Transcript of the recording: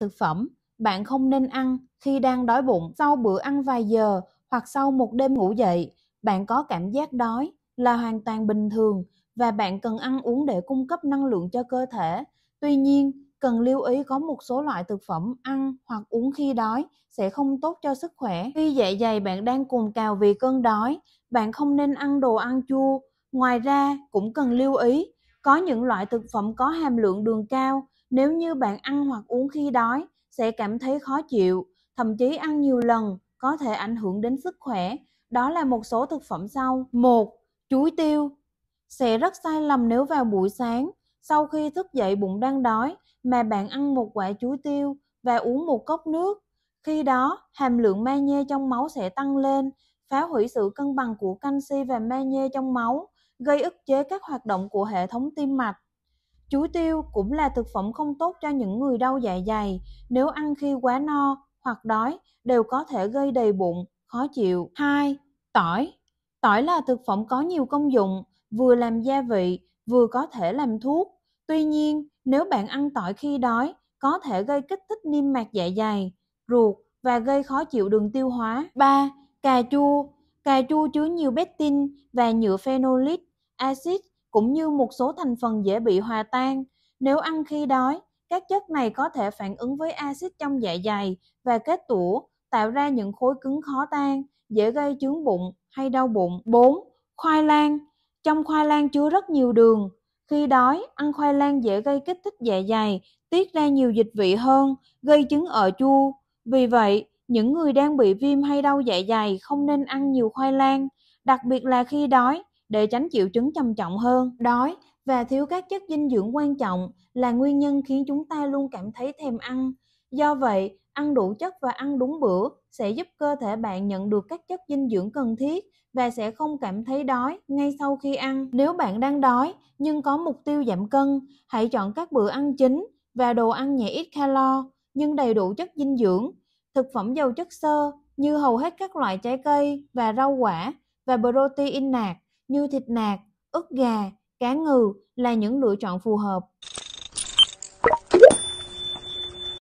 Thực phẩm bạn không nên ăn khi đang đói bụng sau bữa ăn vài giờ hoặc sau một đêm ngủ dậy. Bạn có cảm giác đói là hoàn toàn bình thường và bạn cần ăn uống để cung cấp năng lượng cho cơ thể. Tuy nhiên, cần lưu ý có một số loại thực phẩm ăn hoặc uống khi đói sẽ không tốt cho sức khỏe. Khi dạ dày bạn đang cồn cào vì cơn đói, bạn không nên ăn đồ ăn chua. Ngoài ra, cũng cần lưu ý, có những loại thực phẩm có hàm lượng đường cao nếu như bạn ăn hoặc uống khi đói, sẽ cảm thấy khó chịu, thậm chí ăn nhiều lần có thể ảnh hưởng đến sức khỏe. Đó là một số thực phẩm sau. một Chuối tiêu Sẽ rất sai lầm nếu vào buổi sáng, sau khi thức dậy bụng đang đói mà bạn ăn một quả chuối tiêu và uống một cốc nước. Khi đó, hàm lượng magie trong máu sẽ tăng lên, phá hủy sự cân bằng của canxi và magie trong máu, gây ức chế các hoạt động của hệ thống tim mạch. Chuối tiêu cũng là thực phẩm không tốt cho những người đau dạ dày, nếu ăn khi quá no hoặc đói đều có thể gây đầy bụng, khó chịu. 2. Tỏi Tỏi là thực phẩm có nhiều công dụng, vừa làm gia vị, vừa có thể làm thuốc. Tuy nhiên, nếu bạn ăn tỏi khi đói, có thể gây kích thích niêm mạc dạ dày, ruột và gây khó chịu đường tiêu hóa. 3. Cà chua Cà chua chứa nhiều betin và nhựa phenolic, axit cũng như một số thành phần dễ bị hòa tan. Nếu ăn khi đói, các chất này có thể phản ứng với axit trong dạ dày và kết tủa, tạo ra những khối cứng khó tan, dễ gây chướng bụng hay đau bụng. 4. Khoai lang Trong khoai lang chứa rất nhiều đường. Khi đói, ăn khoai lang dễ gây kích thích dạ dày, tiết ra nhiều dịch vị hơn, gây chứng ở chua. Vì vậy, những người đang bị viêm hay đau dạ dày không nên ăn nhiều khoai lang, đặc biệt là khi đói để tránh triệu chứng trầm trọng hơn. Đói và thiếu các chất dinh dưỡng quan trọng là nguyên nhân khiến chúng ta luôn cảm thấy thèm ăn. Do vậy, ăn đủ chất và ăn đúng bữa sẽ giúp cơ thể bạn nhận được các chất dinh dưỡng cần thiết và sẽ không cảm thấy đói ngay sau khi ăn. Nếu bạn đang đói nhưng có mục tiêu giảm cân, hãy chọn các bữa ăn chính và đồ ăn nhẹ ít calo nhưng đầy đủ chất dinh dưỡng, thực phẩm giàu chất xơ như hầu hết các loại trái cây và rau quả và protein nạc như thịt nạc, ức gà, cá ngừ là những lựa chọn phù hợp.